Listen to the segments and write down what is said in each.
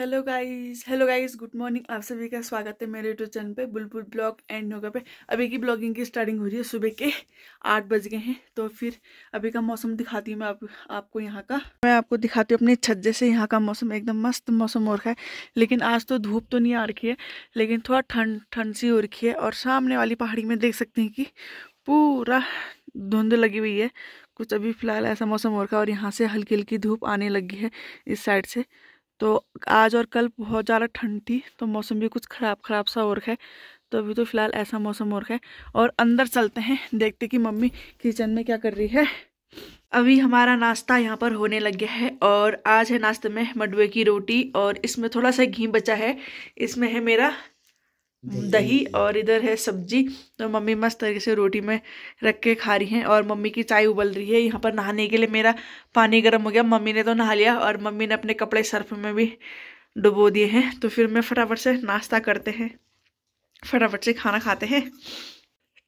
Hello guys hello guys good morning आप सभी का स्वागत है मेरे यूट्यूब चैनल पे बुलबुल ब्लॉग एंड होगा पे अभी की ब्लॉगिंग की स्टार्टिंग हो रही है सुबह के आठ बज गए हैं तो फिर अभी का मौसम दिखाती हूँ मैं आप, आपको यहाँ का मैं आपको दिखाती हूँ अपने छज्जे से यहाँ का मौसम एकदम मस्त मौसम हो रखा है लेकिन आज तो धूप तो नहीं आ रखी है लेकिन थोड़ा ठंड ठंड सी हो रखी है और सामने वाली पहाड़ी में देख सकते हैं कि पूरा धुंध लगी हुई है कुछ अभी फिलहाल ऐसा मौसम हो रखा है और यहाँ से हल्की हल्की धूप आने लगी है इस साइड से तो आज और कल बहुत ज़्यादा ठंड थी तो मौसम भी कुछ ख़राब ख़राब सा और है तो अभी तो फ़िलहाल ऐसा मौसम और है और अंदर चलते हैं देखते कि मम्मी किचन में क्या कर रही है अभी हमारा नाश्ता यहाँ पर होने लग गया है और आज है नाश्ते में मडवे की रोटी और इसमें थोड़ा सा घी बचा है इसमें है मेरा दही और इधर है सब्जी तो मम्मी मस्त तरीके से रोटी में रख के खा रही हैं और मम्मी की चाय उबल रही है यहाँ पर नहाने के लिए मेरा पानी गर्म हो गया मम्मी ने तो नहा लिया और मम्मी ने अपने कपड़े सर्फ में भी डुबो दिए हैं तो फिर मैं फटाफट से नाश्ता करते हैं फटाफट से खाना खाते हैं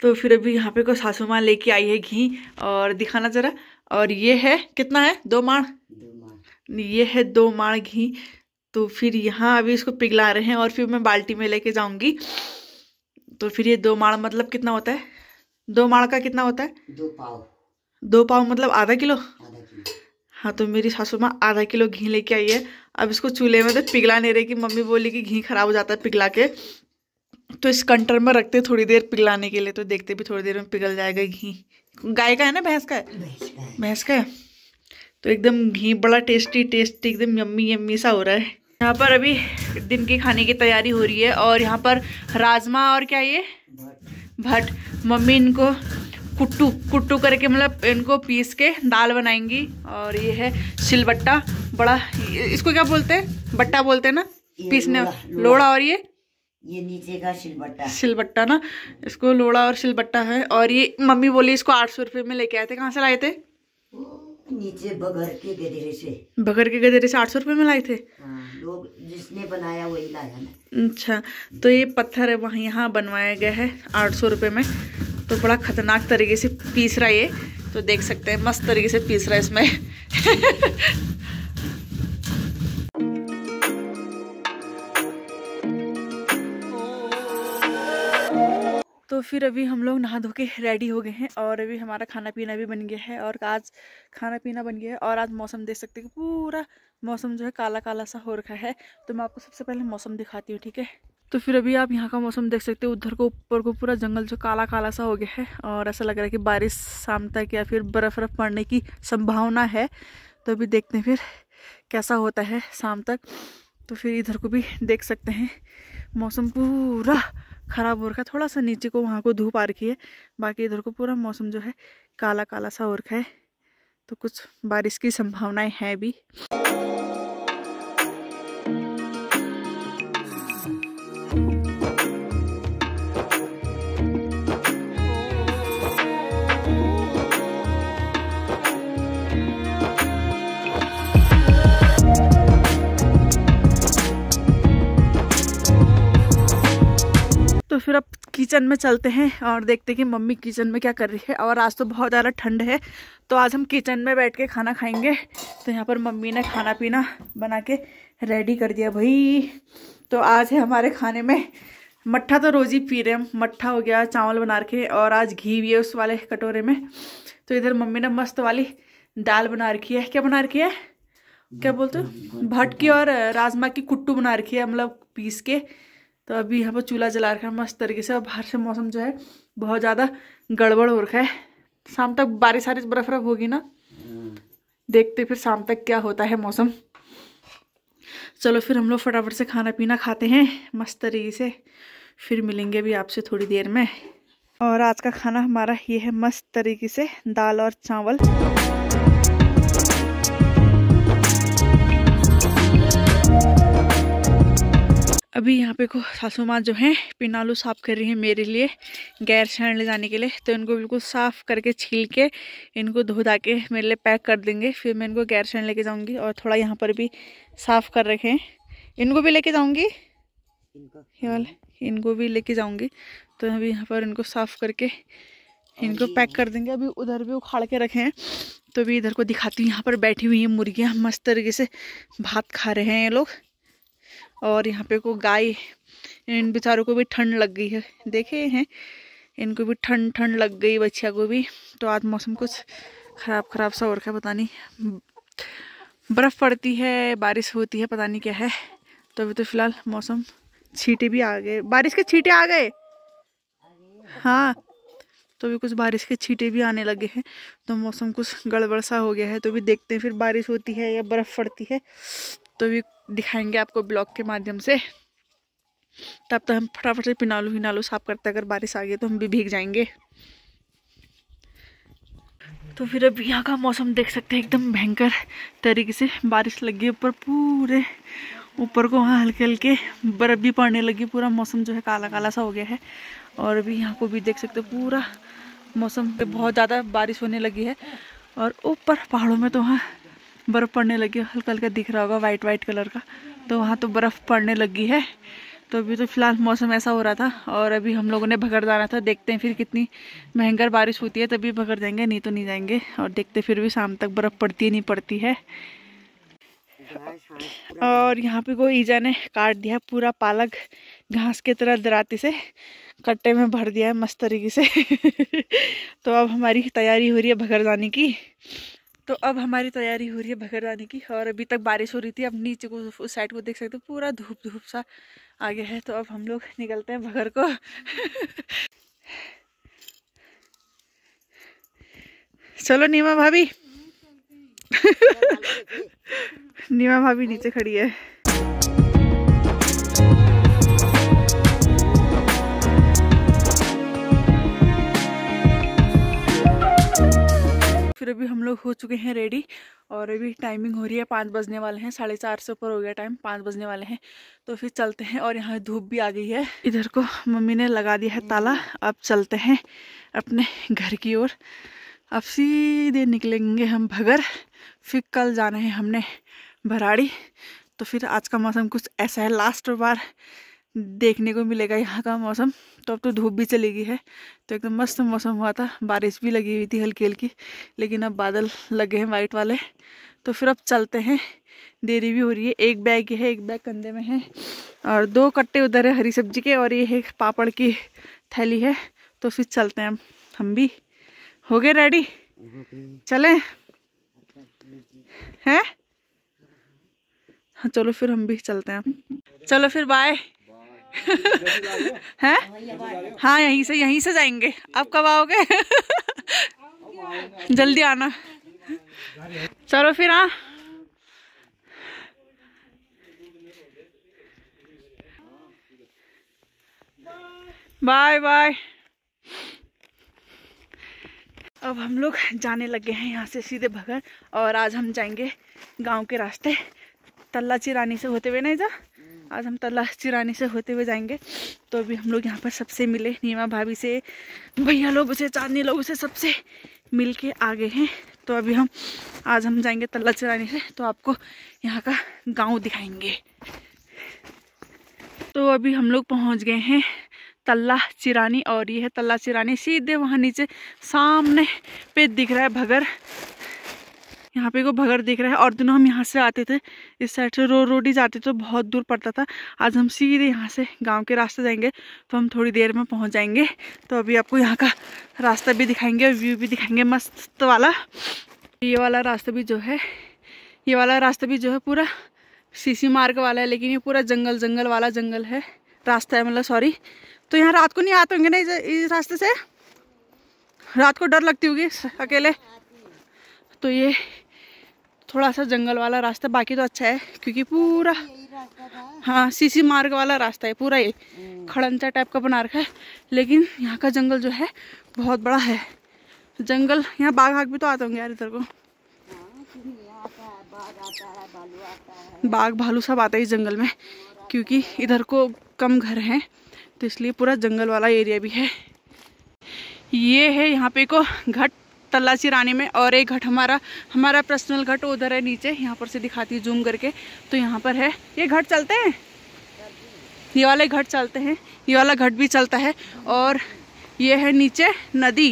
तो फिर अभी यहाँ पे को सासू माँ लेके आई है घी और दिखाना ज़रा और ये है कितना है दो माण ये है दो माण घी तो फिर यहाँ अभी इसको पिघला रहे हैं और फिर मैं बाल्टी में लेके जाऊंगी तो फिर ये दो माड़ मतलब कितना होता है दो माड़ का कितना होता है दो पाव दो पाव मतलब आधा किलो हाँ तो मेरी सासू माँ आधा किलो घी लेके आई है अब इसको चूल्हे में तो पिघला नहीं रही कि मम्मी बोली कि घी खराब हो जाता है पिघला के तो इस कंटर में रखते थोड़ी देर पिघलाने के लिए तो देखते भी थोड़ी देर में पिघल जाएगा घी गाय का है ना भैंस का है भैंस का है तो एकदम घी बड़ा टेस्टी टेस्टी एकदम यम्मी यम्मी सा हो रहा है यहाँ पर अभी दिन के खाने की तैयारी हो रही है और यहाँ पर राजमा और क्या ये भट मम्मी इनको कुट्टू कुट्टू करके मतलब इनको पीस के दाल बनाएंगी और ये है सिलबट्टा बड़ा इसको क्या बोलते हैं बट्टा बोलते हैं ना पीसने लोड़ा, लोड़ा और ये ये नीचे का सिलबट्टा सिलबट्टा ना इसको लोड़ा और सिलबट्टा है और ये मम्मी बोली इसको आठ सौ रुपये में लेके आए थे कहाँ से लाए थे नीचे बगर के गदेरे से बगर के गदेरे से आठ सौ रूपये में लाए थे हाँ, लोग जिसने बनाया वही लाया ना अच्छा तो ये पत्थर है वहाँ यहाँ बनवाया गया है आठ सौ रूपये में तो बड़ा ख़तरनाक तरीके से पीस रहा है ये तो देख सकते हैं मस्त तरीके से पीस रहा है इसमें तो फिर अभी हम लोग नहा धो के रेडी हो गए हैं और अभी हमारा खाना पीना भी बन गया है और आज खाना पीना बन गया है और आज मौसम देख सकते हैं पूरा मौसम जो है काला काला सा हो रखा है तो मैं आपको सबसे पहले मौसम दिखाती हूँ ठीक है तो फिर अभी आप यहाँ का मौसम देख सकते हो उधर को ऊपर को पूरा जंगल जो काला काला सा हो गया है और ऐसा लग रहा है कि बारिश शाम तक या फिर बर्फ़ बर्फ़ पड़ने की संभावना है तो अभी देखते हैं फिर कैसा होता है शाम तक तो फिर इधर को भी देख सकते हैं मौसम पूरा ख़राब हो रखा है थोड़ा सा नीचे को वहाँ को धूप आ रखी है बाकी इधर को पूरा मौसम जो है काला काला सा हो रखा है तो कुछ बारिश की संभावनाएं हैं भी तो फिर अब किचन में चलते हैं और देखते हैं कि मम्मी किचन में क्या कर रही है और आज तो बहुत ज़्यादा ठंड है तो आज हम किचन में बैठ के खाना खाएंगे तो यहाँ पर मम्मी ने खाना पीना बना के रेडी कर दिया भाई तो आज है हमारे खाने में मट्ठा तो रोज़ ही पी रहे हम मट्ठा हो गया चावल बना रखे और आज घी भी है उस वाले कटोरे में तो इधर मम्मी ने मस्त वाली दाल बना रखी है क्या बना रखी है क्या बोलते हो भट्ट की और राजमा की कुट्टू बना रखी है मतलब पीस के तो अभी यहाँ पर चूल्हा जला रखा है मस्त तरीके से और बाहर से मौसम जो है बहुत ज़्यादा गड़बड़ हो रखा है शाम तक बारिश वारिश बर्फ बर्फ होगी ना देखते फिर शाम तक क्या होता है मौसम चलो फिर हम लोग फटाफट से खाना पीना खाते हैं मस्त तरीके से फिर मिलेंगे भी आपसे थोड़ी देर में और आज का खाना हमारा ये है मस्त तरीके से दाल और चावल अभी यहाँ पे को सासू माँ जो हैं पिनालू साफ़ कर रही हैं मेरे लिए गैर शरण ले जाने के लिए तो इनको बिल्कुल साफ़ करके छील के इनको धो धा के मेरे लिए पैक कर देंगे फिर मैं इनको गैर शरण लेके जाऊँगी और थोड़ा यहाँ पर भी साफ़ कर रखे हैं इनको भी लेके जाऊँगी इनको भी लेके जाऊँगी तो अभी यहाँ पर इनको साफ़ करके इनको पैक कर देंगे अभी उधर भी उखाड़ के रखे हैं तो अभी इधर को दिखाती हूँ यहाँ पर बैठी हुई हैं मुर्गियाँ मस्त तरीके से भात खा रहे हैं ये लोग और यहाँ पे को गाय इन बेचारों को भी ठंड लग गई है देखे हैं इनको भी ठंड ठंड लग गई बच्चिया को भी तो आज मौसम कुछ ख़राब ख़राब सा और क्या पता नहीं बर्फ़ पड़ती है बारिश होती है पता नहीं क्या है तो अभी तो फिलहाल मौसम छीटे भी आ गए बारिश के छीटे आ गए हाँ तो अभी कुछ बारिश के छीटे भी आने लगे हैं तो मौसम कुछ गड़बड़ सा हो गया है तो भी देखते हैं फिर बारिश होती है या बर्फ़ पड़ती है तो भी दिखाएंगे आपको ब्लॉग के माध्यम से तब तक हम फटाफट से पिनालू हिनालू साफ करते अगर बारिश आ गई तो हम भी भीग जाएंगे तो फिर अब यहाँ का मौसम देख सकते हैं एकदम भयंकर तरीके से बारिश लगी ऊपर पूरे ऊपर को वहाँ हल्के हल्के बर्फ़ भी पड़ने लगी पूरा मौसम जो है काला काला सा हो गया है और अभी यहाँ को भी देख सकते हो पूरा मौसम पे बहुत ज़्यादा बारिश होने लगी है और ऊपर पहाड़ों में तो वहाँ बर्फ़ पड़ने लगी है हल्का हल्का दिख रहा होगा वाइट वाइट कलर का तो वहाँ तो बर्फ़ पड़ने लगी है तो अभी तो फिलहाल मौसम ऐसा हो रहा था और अभी हम लोगों ने भगड़ जाना था देखते हैं फिर कितनी महंगा बारिश होती है तभी भगड़ जाएंगे नहीं तो नहीं जाएंगे और देखते फिर भी शाम तक बर्फ़ पड़ती नहीं पड़ती है और यहाँ पे वो ईजा ने काट दिया पूरा पालक घास की तरह दराती से कट्टे में भर दिया है मस्त तरीके से तो अब हमारी तैयारी हो रही है भगड़ जाने की तो अब हमारी तैयारी हो रही है भगर जाने की और अभी तक बारिश हो रही थी अब नीचे को उस साइड को देख सकते हो पूरा धूप धूप सा आ गया है तो अब हम लोग निकलते हैं भगर को चलो नीमा भाभी नीमा भाभी नीचे खड़ी है भी हम लोग हो चुके हैं रेडी और अभी टाइमिंग हो रही है पाँच बजने वाले हैं साढ़े चार से ऊपर हो गया टाइम पाँच बजने वाले हैं तो फिर चलते हैं और यहाँ धूप भी आ गई है इधर को मम्मी ने लगा दिया है ताला अब चलते हैं अपने घर की ओर अब सीधे निकलेंगे हम भगर फिर कल जाना है हमने भराड़ी तो फिर आज का मौसम कुछ ऐसा है लास्ट बार देखने को मिलेगा यहाँ का मौसम तो अब तो धूप भी चली गई है तो एकदम मस्त मौसम हुआ था बारिश भी लगी हुई थी हल्की हल्की लेकिन अब बादल लगे हैं वाइट वाले तो फिर अब चलते हैं देरी भी हो रही है एक बैग है एक बैग कंधे में है और दो कट्टे उधर है हरी सब्जी के और ये है पापड़ की थैली है तो फिर चलते हैं हम हम भी हो गए रेडी चले हैं हाँ चलो फिर हम भी चलते हैं चलो फिर बाय हैं हाँ, हाँ यहीं से यहीं से जाएंगे आप कब आओगे जल्दी आना चलो फिर हाँ बाय बाय अब हम लोग जाने लगे हैं यहाँ से सीधे भगत और आज हम जाएंगे गांव के रास्ते तल्ला चिरानी से होते हुए नहीं जा आज हम तला चिराने से होते हुए जाएंगे तो अभी हम लोग यहाँ पर सबसे मिले नीमा भाभी से भैया लोग उसे चांदनी लोग उसे सबसे मिल के आ गए हैं तो अभी हम आज हम जाएंगे तल्ला चिराने से तो आपको यहाँ का गांव दिखाएंगे तो अभी हम लोग पहुँच गए हैं तल्ला चिरानी और ये है तल्ला चिरानी सीधे वहाँ नीचे सामने पे दिख रहा है भगर यहाँ पे को भगर दिख रहा है और दिनों हम यहाँ से आते थे इस साइड से रो रोड ही जाते तो बहुत दूर पड़ता था आज हम सीधे यहाँ से गांव के रास्ते जाएंगे तो हम थोड़ी देर में पहुँच जाएंगे तो अभी आपको यहाँ का रास्ता भी दिखाएंगे और व्यू भी दिखाएंगे मस्त वाला ये वाला रास्ता भी जो है ये वाला रास्ता भी जो है पूरा सीसी मार्ग वाला है लेकिन ये पूरा जंगल जंगल वाला जंगल है रास्ता है मतलब सॉरी तो यहाँ रात को नहीं आते होंगे ना इस रास्ते से रात को डर लगती होगी अकेले तो ये थोड़ा सा जंगल वाला रास्ता बाकी तो अच्छा है क्योंकि पूरा हाँ सीसी मार्ग वाला रास्ता है पूरा ये हम्म। खड़ंजा टाइप का बना रखा है लेकिन यहाँ का जंगल जो है बहुत बड़ा है जंगल यहाँ बाघ आग भी तो आते होंगे यार इधर को बाघ भालू सब आता है इस जंगल में क्योंकि इधर को कम घर हैं तो इसलिए पूरा जंगल वाला एरिया भी है ये है यहाँ पे को घट तल्ला रानी में और एक घट हमारा हमारा पर्सनल घाट उधर है नीचे यहाँ पर से दिखाती है जूम करके तो यहाँ पर है ये घट चलते हैं ये वाले घाट चलते हैं ये वाला घाट भी चलता है और ये है नीचे नदी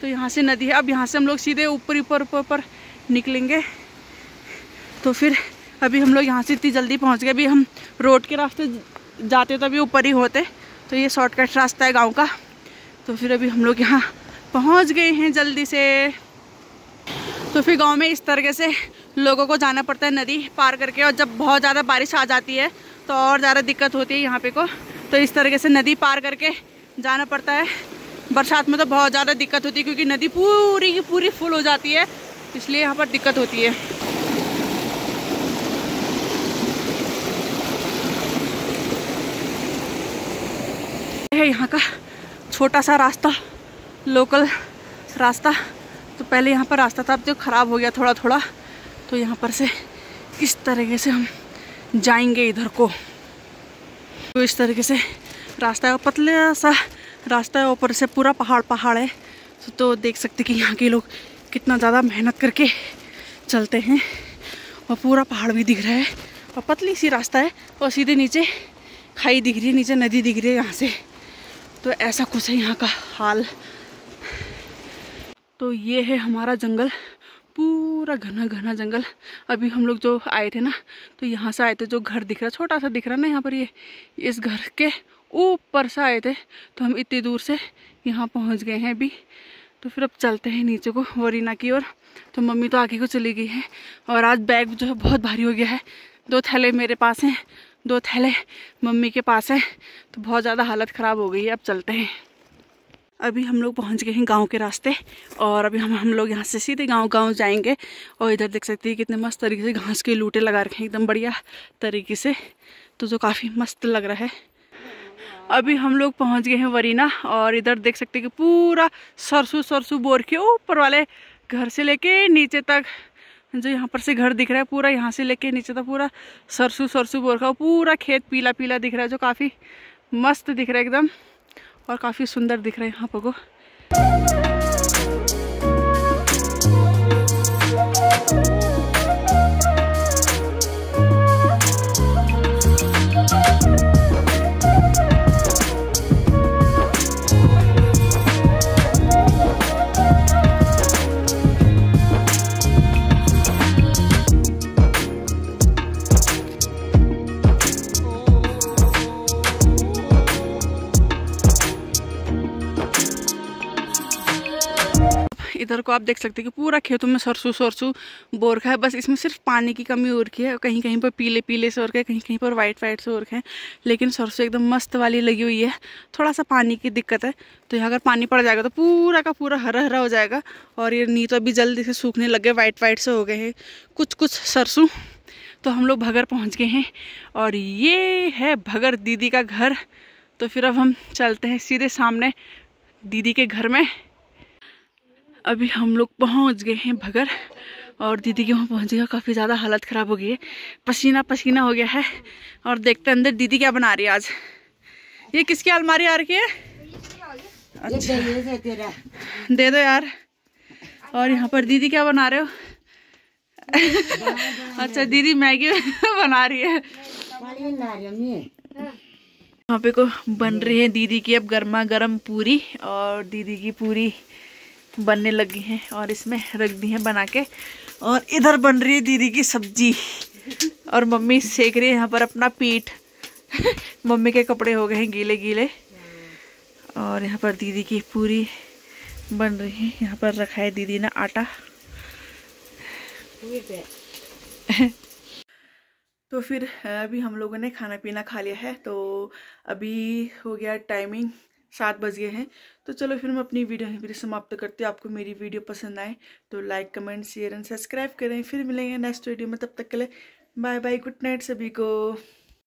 तो यहाँ से नदी है अब यहाँ से हम लोग सीधे ऊपर ऊपर ऊपर ऊपर निकलेंगे तो फिर अभी हम लोग यहाँ से इतनी जल्दी पहुँच गए अभी हम रोड के रास्ते जाते तो अभी ऊपर ही होते तो ये शॉर्टकट रास्ता है गांव का तो फिर अभी हम लोग यहाँ पहुंच गए हैं जल्दी से तो फिर गांव में इस तरह से लोगों को जाना पड़ता है नदी पार करके और जब बहुत ज़्यादा बारिश आ जाती है तो और ज़्यादा दिक्कत होती है यहाँ पे को तो इस तरह से नदी पार करके जाना पड़ता है बरसात में तो बहुत ज़्यादा दिक्कत होती है क्योंकि नदी पूरी की पूरी फुल हो जाती है इसलिए यहाँ पर दिक्कत होती है यहाँ का छोटा सा रास्ता लोकल रास्ता तो पहले यहाँ पर रास्ता था अब जो तो ख़राब हो गया थोड़ा थोड़ा तो यहाँ पर से इस तरीके से हम जाएंगे इधर को तो इस तरीके से रास्ता है और पतला सा रास्ता है ऊपर से पूरा पहाड़ पहाड़ है तो, तो देख सकते कि यहाँ के लोग कितना ज़्यादा मेहनत करके चलते हैं और पूरा पहाड़ भी दिख रहा है और पतली सी रास्ता है और सीधे नीचे खाई दिख रही है नीचे नदी दिख रही है यहाँ से तो ऐसा कुछ है यहाँ का हाल तो ये है हमारा जंगल पूरा घना घना जंगल अभी हम लोग जो आए थे ना तो यहाँ से आए थे जो घर दिख रहा छोटा सा दिख रहा ना यहाँ पर ये इस घर के ऊपर से आए थे तो हम इतनी दूर से यहाँ पहुँच गए हैं अभी तो फिर अब चलते हैं नीचे को वरीना की ओर तो मम्मी तो आगे को चली गई है और आज बैग जो है बहुत भारी हो गया है दो थैले मेरे पास हैं दो थैले मम्मी के पास हैं तो बहुत ज़्यादा हालत ख़राब हो गई है अब चलते हैं अभी हम लोग पहुंच गए हैं गांव के रास्ते और अभी हम हम लोग यहाँ से सीधे गांव गांव जाएंगे और इधर देख सकते हैं कितने मस्त तरीके से घास के लूटे लगा रखे हैं एकदम बढ़िया तरीके से तो जो तो काफ़ी मस्त लग रहा है अभी हम लोग पहुँच गए हैं वरीना और इधर देख सकते हैं कि पूरा सरसों सरसों बोर के ऊपर वाले घर से लेके नीचे तक जो यहाँ पर से घर दिख रहा है पूरा यहाँ से लेके नीचे तक पूरा सरसों सरसों बोर का पूरा खेत पीला पीला दिख रहा है जो काफ़ी मस्त दिख रहा है एकदम और काफ़ी सुंदर दिख रहे हैं यहाँ पर इधर को आप देख सकते हैं कि पूरा खेतों में सरसों सरसों बोर का है बस इसमें सिर्फ पानी की कमी और की है कहीं कहीं पर पीले पीले से और है कहीं कहीं पर वाइट वाइट से और हैं लेकिन सरसों एकदम मस्त वाली लगी हुई है थोड़ा सा पानी की दिक्कत है तो यहाँ अगर पानी पड़ जाएगा तो पूरा का पूरा हरा हरा हो जाएगा और ये नी तो अभी जल्दी से सूखने लग गए वाइट वाइट से हो गए हैं कुछ कुछ सरसों तो हम लोग भगर पहुँच गए हैं और ये है भगर दीदी का घर तो फिर अब हम चलते हैं सीधे सामने दीदी के घर में अभी हम लोग पहुंच गए हैं भगर और दीदी के वहाँ पहुँच गया काफ़ी ज़्यादा हालत ख़राब हो गई है पसीना पसीना हो गया है और देखते हैं अंदर दीदी क्या बना रही है आज ये किसकी अलमारी आ रखी है अच्छा दे दो यार और यहाँ पर दीदी क्या बना रहे हो अच्छा दीदी मैगी बना रही है यहाँ पे को बन रही है दीदी की अब गर्मा गर्म पूरी और दीदी की पूरी बनने लगी हैं और इसमें रख दी हैं बना के और इधर बन रही है दीदी की सब्जी और मम्मी सेक रही है यहाँ पर अपना पीठ मम्मी के कपड़े हो गए हैं गीले गीले और यहाँ पर दीदी की पूरी बन रही है यहाँ पर रखा है दीदी ने आटा तो फिर अभी हम लोगों ने खाना पीना खा लिया है तो अभी हो गया टाइमिंग सात बज गए हैं तो चलो फिर मैं अपनी वीडियो यहीं पर समाप्त करती हूँ आपको मेरी वीडियो पसंद आए तो like comment share and subscribe करें फिर मिलेंगे नेक्स्ट वीडियो में तब तक के लिए बाय बाय गुड नाइट सभी को